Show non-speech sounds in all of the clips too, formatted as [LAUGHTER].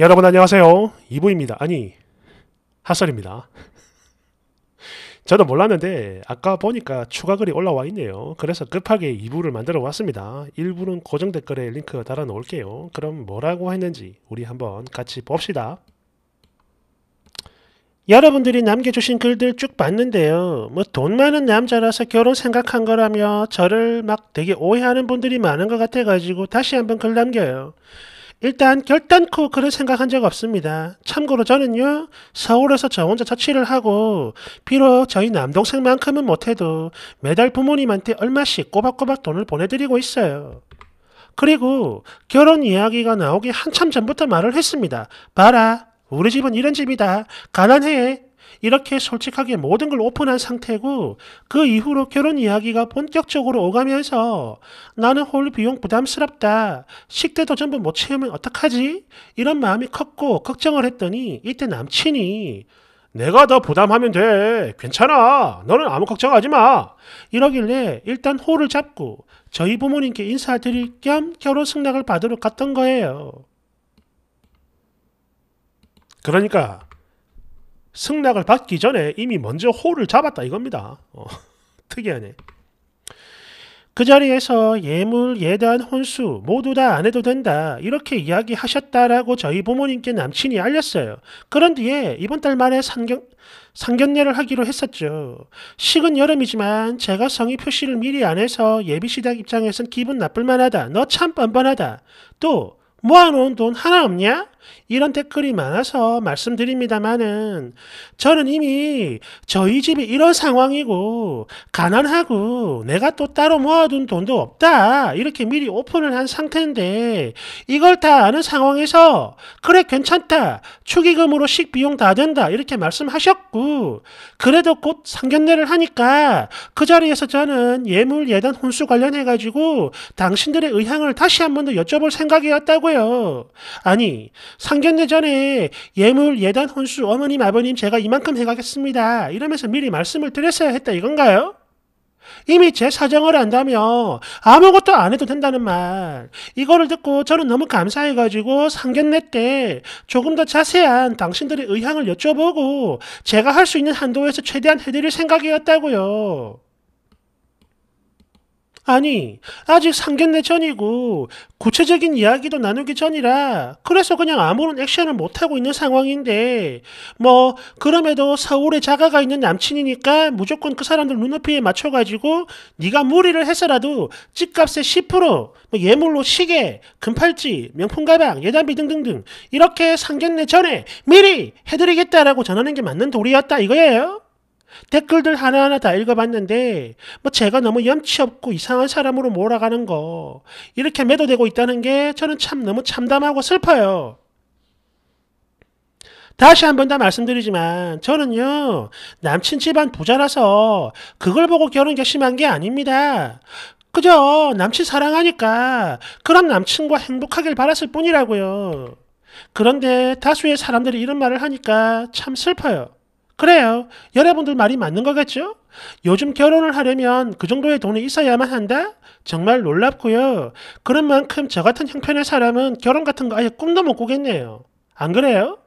여러분 안녕하세요. 이부입니다 아니, 핫설입니다. 저도 몰랐는데 아까 보니까 추가 글이 올라와 있네요. 그래서 급하게 2부를 만들어 왔습니다. 1부는 고정 댓글에 링크 달아 놓을게요. 그럼 뭐라고 했는지 우리 한번 같이 봅시다. 여러분들이 남겨주신 글들 쭉 봤는데요. 뭐 돈 많은 남자라서 결혼 생각한 거라며 저를 막 되게 오해하는 분들이 많은 것 같아가지고 다시 한번 글 남겨요. 일단 결단코 그를 생각한 적 없습니다. 참고로 저는요, 서울에서 저 혼자 자취를 하고, 비록 저희 남동생만큼은 못해도 매달 부모님한테 얼마씩 꼬박꼬박 돈을 보내드리고 있어요. 그리고 결혼 이야기가 나오기 한참 전부터 말을 했습니다. 봐라, 우리 집은 이런 집이다. 가난해. 이렇게 솔직하게 모든 걸 오픈한 상태고 그 이후로 결혼 이야기가 본격적으로 오가면서 나는 홀 비용 부담스럽다. 식대도 전부 못 채우면 어떡하지? 이런 마음이 컸고 걱정을 했더니 이때 남친이 내가 더 부담하면 돼. 괜찮아. 너는 아무 걱정하지 마. 이러길래 일단 홀을 잡고 저희 부모님께 인사드릴 겸 결혼 승낙을 받으러 갔던 거예요. 그러니까 승낙을 받기 전에 이미 먼저 호를 잡았다 이겁니다. 어, [LAUGHS] 특이하네. 그 자리에서 예물, 예단, 혼수 모두 다 안 해도 된다 이렇게 이야기하셨다라고 저희 부모님께 남친이 알렸어요. 그런 뒤에 이번 달 말에 상견, 상견례를 하기로 했었죠. 식은 여름이지만 제가 성의 표시를 미리 안 해서 예비시댁 입장에선 기분 나쁠 만하다. 너 참 뻔뻔하다. 또 모아놓은 돈 하나 없냐? 이런 댓글이 많아서 말씀드립니다만은 저는 이미 저희 집이 이런 상황이고 가난하고 내가 또 따로 모아둔 돈도 없다 이렇게 미리 오픈을 한 상태인데 이걸 다 아는 상황에서 그래 괜찮다 축의금으로 식비용 다 된다 이렇게 말씀하셨고 그래도 곧 상견례를 하니까 그 자리에서 저는 예물 예단 혼수 관련해 가지고 당신들의 의향을 다시 한 번 더 여쭤볼 생각이었다고 거예요. 아니, 상견례 전에 예물, 예단, 혼수, 어머님, 아버님 제가 이만큼 해가겠습니다. 이러면서 미리 말씀을 드렸어야 했다 이건가요? 이미 제 사정을 안다며 아무것도 안 해도 된다는 말. 이거를 듣고 저는 너무 감사해가지고 상견례 때 조금 더 자세한 당신들의 의향을 여쭤보고 제가 할 수 있는 한도에서 최대한 해드릴 생각이었다고요. 아니, 아직 상견례 전이고 구체적인 이야기도 나누기 전이라 그래서 그냥 아무런 액션을 못하고 있는 상황인데 뭐 그럼에도 서울에 자가가 있는 남친이니까 무조건 그 사람들 눈높이에 맞춰가지고 네가 무리를 해서라도 집값의 10%뭐 예물로 시계, 금팔찌, 명품 가방, 예단비 등등등 이렇게 상견례 전에 미리 해드리겠다라고 전하는 게 맞는 도리였다 이거예요. 댓글들 하나하나 다 읽어봤는데 뭐 제가 너무 염치 없고 이상한 사람으로 몰아가는 거 이렇게 매도되고 있다는 게 저는 참 너무 참담하고 슬퍼요. 다시 한번다 말씀드리지만 저는요 남친 집안 부자라서 그걸 보고 결혼 결심한 게 아닙니다. 그저 남친 사랑하니까 그런 남친과 행복하길 바랐을 뿐이라고요. 그런데 다수의 사람들이 이런 말을 하니까 참 슬퍼요. 그래요. 여러분들 말이 맞는 거겠죠? 요즘 결혼을 하려면 그 정도의 돈이 있어야만 한다? 정말 놀랍고요. 그런 만큼 저 같은 형편의 사람은 결혼 같은 거 아예 꿈도 못 꾸겠네요. 안 그래요?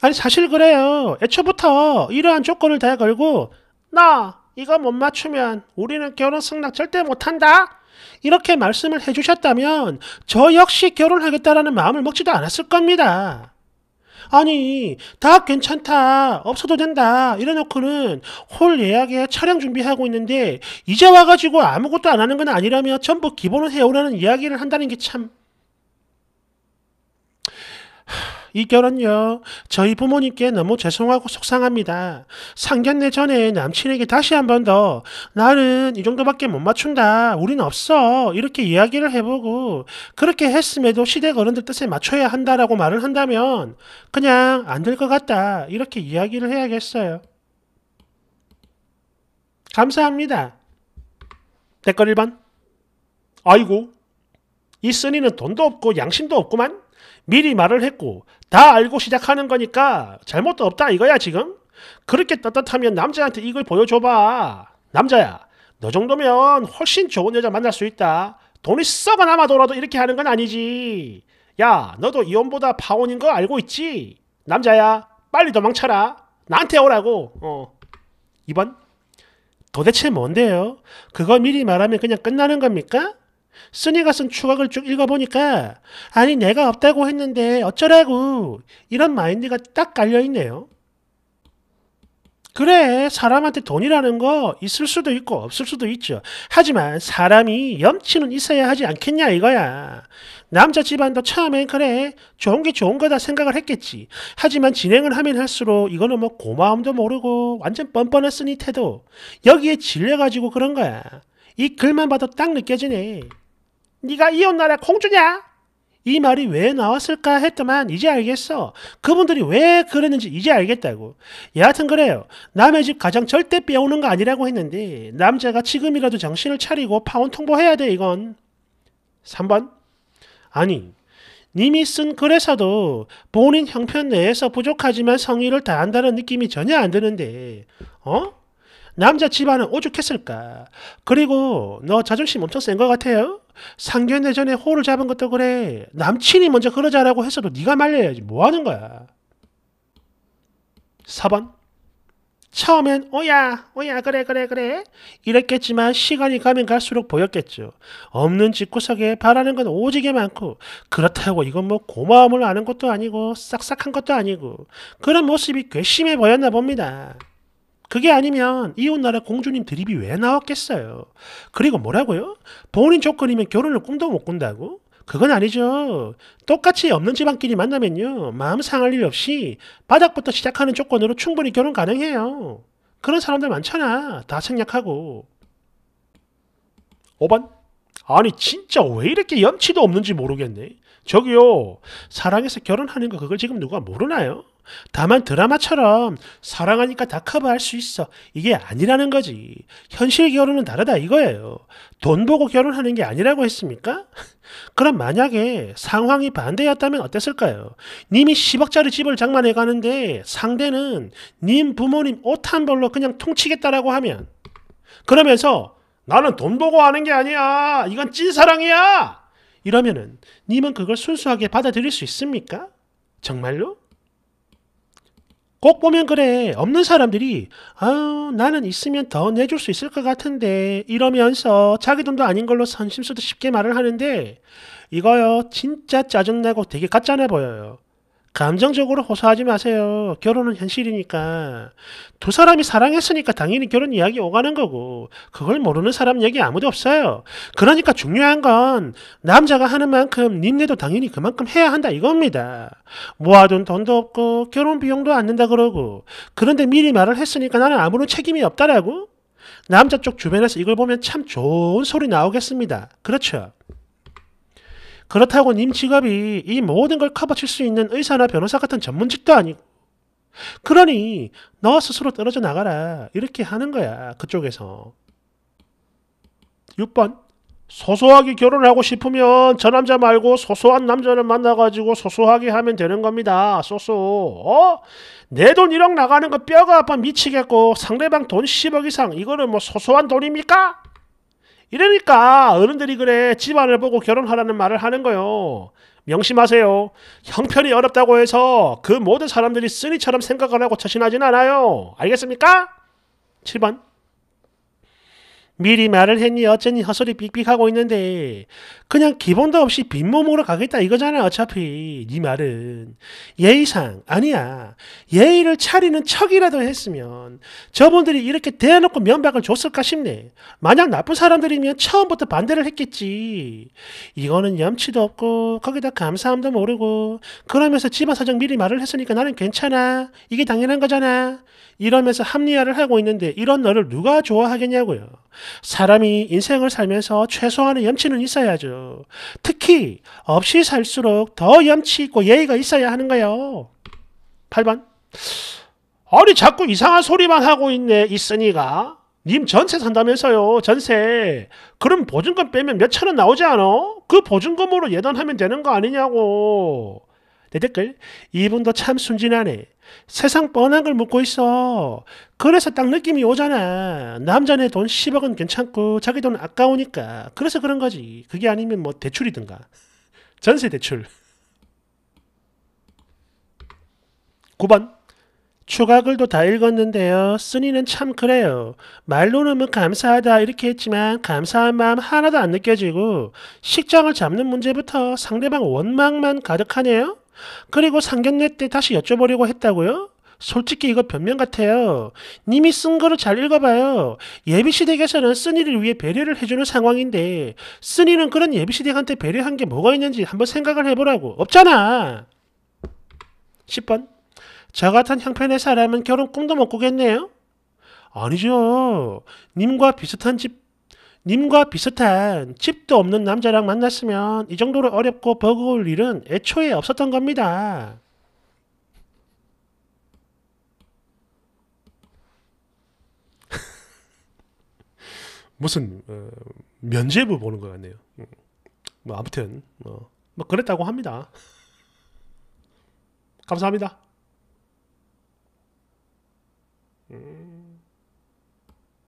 아니 사실 그래요. 애초부터 이러한 조건을 다 걸고 나 이거 못 맞추면 우리는 결혼 승낙 절대 못한다. 이렇게 말씀을 해주셨다면 저 역시 결혼하겠다라는 마음을 먹지도 않았을 겁니다. 아니 다 괜찮다 없어도 된다 이래놓고는 홀 예약에 차량 준비하고 있는데 이제 와가지고 아무것도 안 하는 건 아니라며 전부 기본을 해오라는 이야기를 한다는 게참 이 결혼요. 저희 부모님께 너무 죄송하고 속상합니다. 상견례 전에 남친에게 다시 한 번 더 나는 이 정도밖에 못 맞춘다. 우린 없어. 이렇게 이야기를 해보고 그렇게 했음에도 시댁 어른들 뜻에 맞춰야 한다라고 말을 한다면 그냥 안 될 것 같다. 이렇게 이야기를 해야겠어요. 감사합니다. 댓글 1번. 아이고, 이 쓰니는 돈도 없고 양심도 없구만. 미리 말을 했고 다 알고 시작하는 거니까 잘못도 없다 이거야 지금? 그렇게 떳떳하면 남자한테 이걸 보여줘봐. 남자야 너 정도면 훨씬 좋은 여자 만날 수 있다. 돈이 썩어 남아도라도 이렇게 하는 건 아니지. 야 너도 이혼보다 파혼인 거 알고 있지? 남자야 빨리 도망쳐라. 나한테 오라고. 어. 2번 도대체 뭔데요? 그거 미리 말하면 그냥 끝나는 겁니까? 순이가 쓴 추억을 쭉 읽어보니까 아니 내가 없다고 했는데 어쩌라고 이런 마인드가 딱 깔려있네요. 그래 사람한테 돈이라는 거 있을 수도 있고 없을 수도 있죠. 하지만 사람이 염치는 있어야 하지 않겠냐 이거야. 남자 집안도 처음엔 그래 좋은 게 좋은 거다 생각을 했겠지. 하지만 진행을 하면 할수록 이거는 뭐 고마움도 모르고 완전 뻔뻔했으니 태도 여기에 질려가지고 그런 거야. 이 글만 봐도 딱 느껴지네. 네가 이웃나라 공주냐? 이 말이 왜 나왔을까 했더만 이제 알겠어. 그분들이 왜 그랬는지 이제 알겠다고. 여하튼 그래요. 남의 집 가장 절대 빼오는 거 아니라고 했는데 남자가 지금이라도 정신을 차리고 파혼 통보해야 돼 이건. 3번 아니 님이 쓴 글에서도 본인 형편 내에서 부족하지만 성의를 다한다는 느낌이 전혀 안 드는데 어? 남자 집안은 오죽했을까? 그리고 너 자존심 엄청 센 것 같아요? 상견례전에 호를 잡은 것도 그래. 남친이 먼저 그러자라고 했어도 네가 말려야지. 뭐 하는 거야? 4번. 처음엔 오야 오야 그래 그래 그래 이랬겠지만 시간이 가면 갈수록 보였겠죠. 없는 집구석에 바라는 건 오지게 많고 그렇다고 이건 뭐 고마움을 아는 것도 아니고 싹싹한 것도 아니고 그런 모습이 괘씸해 보였나 봅니다. 그게 아니면 이웃나라 공주님 드립이 왜 나왔겠어요? 그리고 뭐라고요? 본인 조건이면 결혼을 꿈도 못 꾼다고? 그건 아니죠. 똑같이 없는 집안끼리 만나면요. 마음 상할 일 없이 바닥부터 시작하는 조건으로 충분히 결혼 가능해요. 그런 사람들 많잖아. 다 생략하고. 5번. 아니 진짜 왜 이렇게 염치도 없는지 모르겠네. 저기요. 사랑해서 결혼하는 거 그걸 지금 누가 모르나요? 다만 드라마처럼 사랑하니까 다 커버할 수 있어. 이게 아니라는 거지. 현실 결혼은 다르다 이거예요. 돈 보고 결혼하는 게 아니라고 했습니까? [LAUGHS] 그럼 만약에 상황이 반대였다면 어땠을까요? 님이 10억짜리 집을 장만해 가는데 상대는 님 부모님 옷 한 벌로 그냥 통치겠다라고 하면 그러면서 나는 돈 보고 하는 게 아니야. 이건 찐사랑이야. 이러면은 님은 그걸 순수하게 받아들일 수 있습니까? 정말로? 꼭 보면 그래. 없는 사람들이 아우 나는 있으면 더 내줄 수 있을 것 같은데 이러면서 자기 돈도 아닌 걸로 선심서도 쉽게 말을 하는데 이거요 진짜 짜증나고 되게 가짜나 보여요. 감정적으로 호소하지 마세요. 결혼은 현실이니까. 두 사람이 사랑했으니까 당연히 결혼 이야기 오가는 거고, 그걸 모르는 사람 얘기 아무도 없어요. 그러니까 중요한 건, 남자가 하는 만큼 님네도 당연히 그만큼 해야 한다 이겁니다. 모아둔 돈도 없고, 결혼 비용도 안 낸다 그러고, 그런데 미리 말을 했으니까 나는 아무런 책임이 없다라고? 남자 쪽 주변에서 이걸 보면 참 좋은 소리 나오겠습니다. 그렇죠? 그렇다고 님 직업이 이 모든 걸 커버칠 수 있는 의사나 변호사 같은 전문직도 아니고. 그러니 너 스스로 떨어져 나가라. 이렇게 하는 거야. 그쪽에서. 6번. 소소하게 결혼을 하고 싶으면 저 남자 말고 소소한 남자를 만나가지고 소소하게 하면 되는 겁니다. 소소. 어? 내 돈 1억 나가는 거 뼈가 아파 미치겠고 상대방 돈 10억 이상 이거는 뭐 소소한 돈입니까? 이러니까 어른들이 그래 집안을 보고 결혼하라는 말을 하는 거요. 명심하세요. 형편이 어렵다고 해서 그 모든 사람들이 쓰니처럼 생각을 하고 처신하진 않아요. 알겠습니까? 7번 미리 말을 했니 어쩌니 헛소리 삑삑하고 있는데 그냥 기본도 없이 빈몸으로 가겠다 이거잖아 어차피 네 말은 예의상 아니야 예의를 차리는 척이라도 했으면 저분들이 이렇게 대놓고 면박을 줬을까 싶네. 만약 나쁜 사람들이면 처음부터 반대를 했겠지. 이거는 염치도 없고 거기다 감사함도 모르고 그러면서 집안 사정 미리 말을 했으니까 나는 괜찮아. 이게 당연한 거잖아. 이러면서 합리화를 하고 있는데 이런 너를 누가 좋아하겠냐고요. 사람이 인생을 살면서 최소한의 염치는 있어야죠. 특히 없이 살수록 더 염치 있고 예의가 있어야 하는 거예요. 8번. 아니 자꾸 이상한 소리만 하고 있네 있으니까 님 전세 산다면서요 전세 그럼 보증금 빼면 몇천 원 나오지 않어? 그 보증금으로 예단하면 되는 거 아니냐고 내 댓글 이분도 참 순진하네 세상 뻔한 걸 묻고 있어 그래서 딱 느낌이 오잖아 남자네 돈 10억은 괜찮고 자기 돈 아까우니까 그래서 그런 거지 그게 아니면 뭐 대출이든가 전세 대출 9번 추가글도 다 읽었는데요. 쓰니는 참 그래요. 말로는 뭐 감사하다 이렇게 했지만 감사한 마음 하나도 안 느껴지고 식장을 잡는 문제부터 상대방 원망만 가득하네요. 그리고 상견례 때 다시 여쭤보려고 했다고요? 솔직히 이거 변명 같아요. 님이 쓴 거를 잘 읽어봐요. 예비시댁에서는 쓰니를 위해 배려를 해주는 상황인데 쓰니는 그런 예비시댁한테 배려한 게 뭐가 있는지 한번 생각을 해보라고. 없잖아. 10번 저 같은 형편의 사람은 결혼 꿈도 못 꾸겠네요? 아니죠. 님과 비슷한 집, 님과 비슷한 집도 없는 남자랑 만났으면 이 정도로 어렵고 버거울 일은 애초에 없었던 겁니다. [LAUGHS] 무슨 어, 면죄부 보는 것 같네요. 음. 뭐 아무튼 어, 뭐 그랬다고 합니다. [LAUGHS] 감사합니다. Mm.